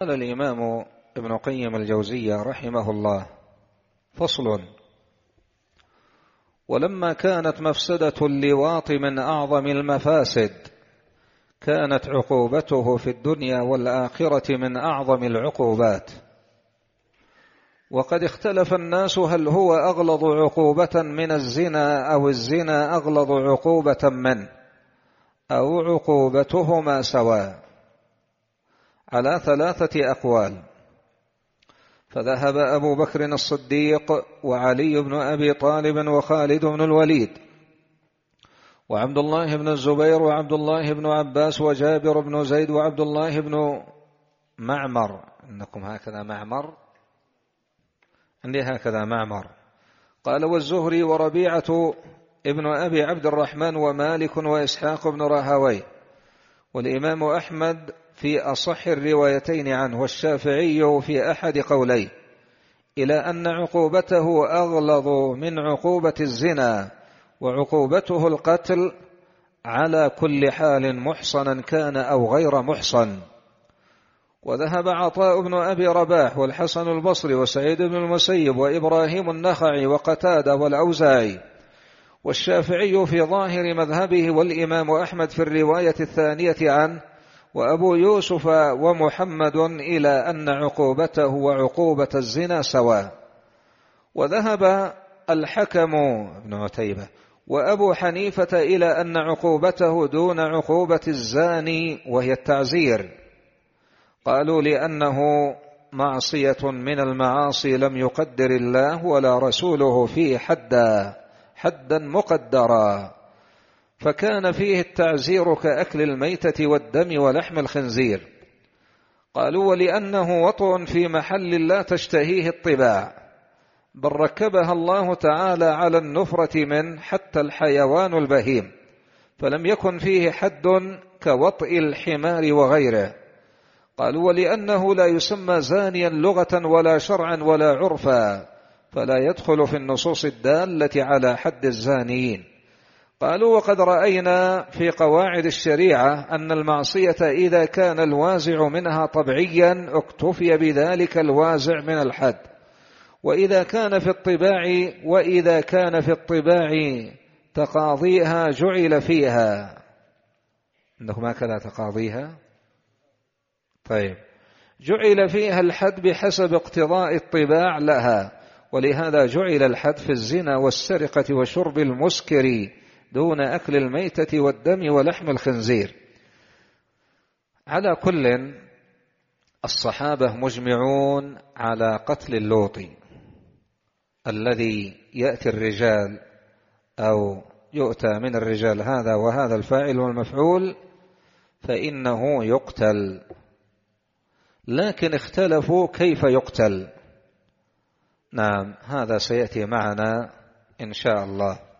قال الإمام ابن قيم الجوزية رحمه الله فصل ولما كانت مفسدة اللواط من أعظم المفاسد كانت عقوبته في الدنيا والآخرة من أعظم العقوبات وقد اختلف الناس هل هو أغلظ عقوبة من الزنا أو الزنا أغلظ عقوبة من أو عقوبتهما سواء على ثلاثة أقوال فذهب أبو بكر الصديق وعلي بن أبي طالب وخالد بن الوليد وعبد الله بن الزبير وعبد الله بن عباس وجابر بن زيد وعبد الله بن معمر إنكم هكذا معمر عندي هكذا معمر قال والزهري وربيعة ابن أبي عبد الرحمن ومالك وإسحاق بن راهوي والإمام أحمد في أصح الروايتين عنه والشافعي في أحد قوليه إلى أن عقوبته أغلظ من عقوبة الزنا وعقوبته القتل على كل حال محصنا كان أو غير محصن وذهب عطاء بن أبي رباح والحسن البصري وسعيد بن المسيب وإبراهيم النخعي وقتادة والأوزاعي والشافعي في ظاهر مذهبه والإمام أحمد في الرواية الثانية عنه وأبو يوسف ومحمد إلى أن عقوبته وعقوبة الزنا سواء وذهب الحكم ابن عتيبة وأبو حنيفة إلى أن عقوبته دون عقوبة الزاني وهي التعزير قالوا لأنه معصية من المعاصي لم يقدر الله ولا رسوله فيه حدا حدا مقدرا فكان فيه التعزير كأكل الميتة والدم ولحم الخنزير قالوا ولأنه وطء في محل لا تشتهيه الطباع بل ركبها الله تعالى على النفرة من حتى الحيوان البهيم فلم يكن فيه حد كوطئ الحمار وغيره قالوا ولأنه لا يسمى زانيا لغة ولا شرعا ولا عرفا فلا يدخل في النصوص الدالة على حد الزانيين قالوا وقد رأينا في قواعد الشريعة أن المعصية إذا كان الوازع منها طبعيا اكتفي بذلك الوازع من الحد وإذا كان في الطباع وإذا كان في الطباع تقاضيها جعل فيها عندكم هكذا تقاضيها طيب جعل فيها الحد بحسب اقتضاء الطباع لها ولهذا جعل الحد في الزنا والسرقة وشرب المسكر دون أكل الميتة والدم ولحم الخنزير على كل الصحابة مجمعون على قتل اللوطي الذي يأتي الرجال أو يؤتى من الرجال هذا وهذا الفاعل والمفعول فإنه يقتل لكن اختلفوا كيف يقتل نعم هذا سيأتي معنا إن شاء الله